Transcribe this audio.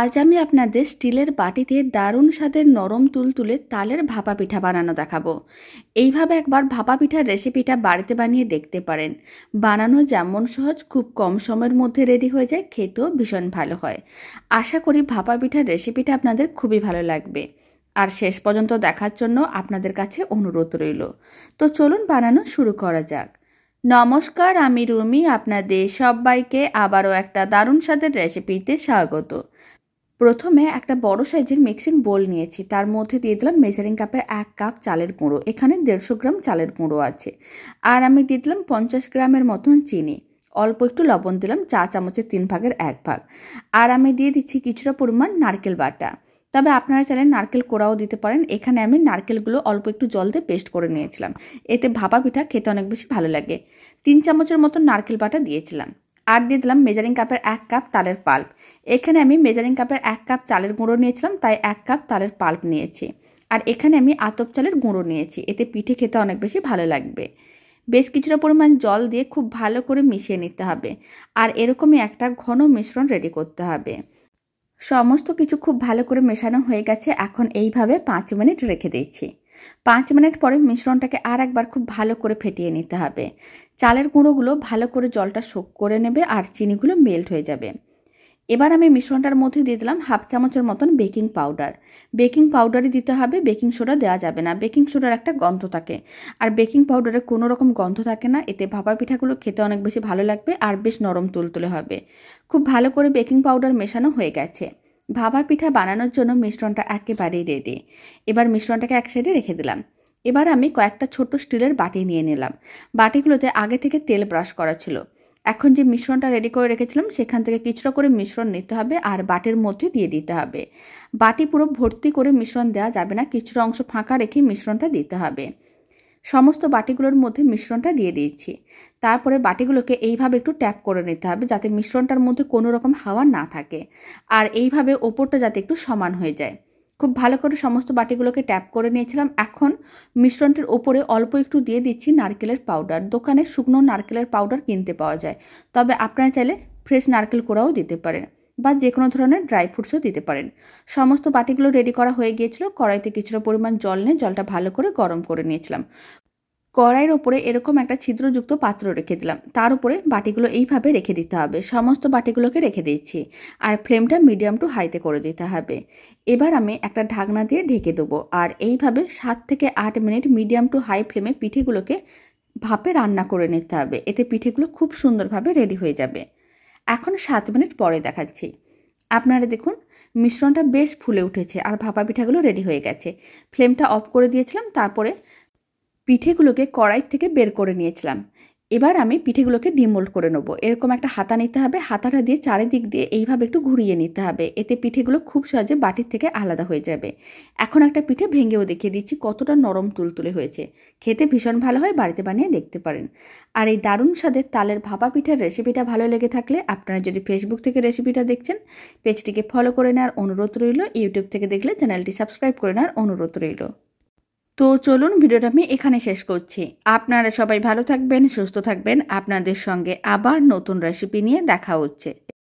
আজ আমি আপনাদের স্টিলের বাটিতে দারুণ স্বাদের নরম তুলতুলে তালের ভাপা পিঠা বানানো দেখাবো এইভাবে একবার ভাপা পিঠার রেসিপিটা বাড়িতে বানিয়ে দেখতে পারেন বানানো যেমন সহজ খুব কম সময়ের মধ্যে রেডি হয়ে যায় খেতেও ভীষণ ভালো হয় আশা করি ভাপা পিঠার রেসিপিটা আপনাদের খুবই ভালো লাগবে আর শেষ পর্যন্ত দেখার জন্য আপনাদের কাছে অনুরোধ রইল তো চলুন বানানো শুরু করা যাক নমস্কার আমি রুমি আপনাদের সবাইকে আবারও একটা দারুণ স্বাদের রেসিপিতে স্বাগত প্রথমে একটা বড় সাইজের মিক্সিং বোল নিয়েছি তার মধ্যে দিয়ে দিলাম মেজারিং কাপের এক কাপ চালের গুঁড়ো এখানে দেড়শো গ্রাম চালের গুঁড়ো আছে আর আমি দিয়ে দিলাম পঞ্চাশ গ্রামের মতন চিনি অল্প একটু লবণ দিলাম চা চামচের তিন ভাগের এক ভাগ আর আমি দিয়ে দিচ্ছি কিছুটা পরিমাণ নারকেল বাটা তবে আপনারা চাইলে নারকেল কোড়াও দিতে পারেন এখানে আমি নারকেলগুলো অল্প একটু জল দিয়ে পেস্ট করে নিয়েছিলাম এতে ভাপা পিঠা খেতে অনেক বেশি ভালো লাগে তিন চামচের মতন নারকেল বাটা দিয়েছিলাম আর দিয়ে দিলাম মেজারিং কাপের এক কাপ তালের পাল্প এখানে আমি মেজারিং কাপের এক কাপ চালের গুঁড়ো নিয়েছিলাম তাই এক কাপ তালের পাল্প নিয়েছি আর এখানে আমি আতপ চালের গুঁড়ো নিয়েছি এতে পিঠে খেতে অনেক বেশি ভালো লাগবে বেশ কিছুটা পরিমাণ জল দিয়ে খুব ভালো করে মিশিয়ে নিতে হবে আর এরকমই একটা ঘন মিশ্রণ রেডি করতে হবে সমস্ত কিছু খুব ভালো করে মেশানো হয়ে গেছে এখন এইভাবে পাঁচ মিনিট রেখে দিচ্ছি পাঁচ মিনিট পরে মিশ্রণটাকে আর একবার খুব ভালো করে ফেটিয়ে নিতে হবে চালের গুঁড়োগুলো ভালো করে জলটা শোক করে নেবে আর চিনিগুলো মেল্ট হয়ে যাবে এবার আমি মিশ্রণটার মধ্যে দিয়ে দিলাম হাফ চামচের মতন বেকিং পাউডার বেকিং পাউডারই দিতে হবে বেকিং সোডা দেওয়া যাবে না বেকিং সোডার একটা গন্ধ থাকে আর বেকিং পাউডারে কোনো রকম গন্ধ থাকে না এতে ভাপা পিঠাগুলো খেতে অনেক বেশি ভালো লাগবে আর বেশ নরম তুলতুলে হবে খুব ভালো করে বেকিং পাউডার মেশানো হয়ে গেছে ভাপা পিঠা বানানোর জন্য মিশ্রণটা একেবারেই রেডি এবার মিশ্রণটাকে এক সাইডে রেখে দিলাম এবার আমি কয়েকটা ছোট স্টিলের বাটি নিয়ে নিলাম বাটিগুলোতে আগে থেকে তেল ব্রাশ করা ছিল এখন যে মিশ্রণটা রেডি করে রেখেছিলাম সেখান থেকে কিছুটা করে মিশ্রণ নিতে হবে আর বাটির মধ্যে দিয়ে দিতে হবে বাটি পুরো ভর্তি করে মিশ্রণ দেওয়া যাবে না কিছু অংশ ফাঁকা রেখে মিশ্রণটা দিতে হবে সমস্ত বাটিগুলোর মধ্যে মিশ্রণটা দিয়ে দিয়েছি তারপরে বাটিগুলোকে এইভাবে একটু ট্যাপ করে নিতে হবে যাতে মিশ্রণটার মধ্যে কোনো রকম হাওয়া না থাকে আর এইভাবে ওপরটা যাতে একটু সমান হয়ে যায় খুব ভালো করে সমস্ত বাটিগুলোকে ট্যাপ করে নিয়েছিলাম এখন মিশ্রণটির ওপরে অল্প একটু দিয়ে দিচ্ছি নারকেলের পাউডার দোকানে শুকনো নারকেলের পাউডার কিনতে পাওয়া যায় তবে আপনারা চাইলে ফ্রেশ নারকেল কোড়াও দিতে পারেন বা যে কোনো ধরনের ড্রাই ফ্রুটসও দিতে পারেন সমস্ত বাটিগুলো রেডি করা হয়ে গিয়েছিল কড়াইতে কিছুটা পরিমাণ জল নিয়ে জলটা ভালো করে গরম করে নিয়েছিলাম কড়াইয়ের ওপরে এরকম একটা ছিদ্রযুক্ত পাত্র রেখে দিলাম তার উপরে বাটিগুলো এইভাবে রেখে দিতে হবে সমস্ত বাটিগুলোকে রেখে দিচ্ছি আর ফ্লেমটা মিডিয়াম টু হাইতে করে দিতে হবে এবার আমি একটা ঢাকনা দিয়ে ঢেকে দেবো আর এইভাবে সাত থেকে আট মিনিট মিডিয়াম টু হাই ফ্লেমে পিঠেগুলোকে ভাপে রান্না করে নিতে হবে এতে পিঠেগুলো খুব সুন্দরভাবে রেডি হয়ে যাবে এখন সাত মিনিট পরে দেখাচ্ছি আপনারা দেখুন মিশ্রণটা বেশ ফুলে উঠেছে আর ভাপা পিঠাগুলো রেডি হয়ে গেছে ফ্লেমটা অফ করে দিয়েছিলাম তারপরে পিঠেগুলোকে কড়াই থেকে বের করে নিয়েছিলাম এবার আমি পিঠেগুলোকে ডিমোল্ড করে নেবো এরকম একটা হাতা নিতে হবে হাতাটা দিয়ে চারিদিক দিয়ে এইভাবে একটু ঘুরিয়ে নিতে হবে এতে পিঠেগুলো খুব সহজে বাটির থেকে আলাদা হয়ে যাবে এখন একটা পিঠে ভেঙেও দেখিয়ে দিচ্ছি কতটা নরম তুলতুলে হয়েছে খেতে ভীষণ ভালো হয় বাড়িতে বানিয়ে দেখতে পারেন আর এই দারুণ স্বাদের তালের ভাপা পিঠের রেসিপিটা ভালো লেগে থাকলে আপনারা যদি ফেসবুক থেকে রেসিপিটা দেখছেন পেজটিকে ফলো করে নেওয়ার অনুরোধ রইল ইউটিউব থেকে দেখলে চ্যানেলটি সাবস্ক্রাইব করে নেওয়ার অনুরোধ রইল তো চলুন ভিডিওটা আমি এখানে শেষ করছি আপনারা সবাই ভালো থাকবেন সুস্থ থাকবেন আপনাদের সঙ্গে আবার নতুন রেসিপি নিয়ে দেখা হচ্ছে